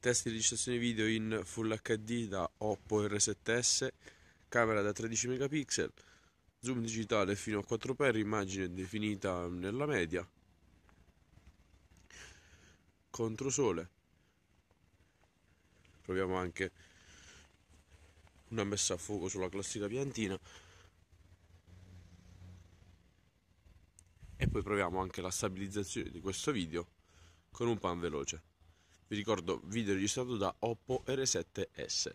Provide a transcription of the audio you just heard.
test di registrazione video in Full HD da Oppo R7S, camera da 13 megapixel, zoom digitale fino a 4x, immagine definita nella media, controsole. Proviamo anche una messa a fuoco sulla classica piantina. E poi proviamo anche la stabilizzazione di questo video con un pan veloce vi ricordo video registrato da Oppo R7S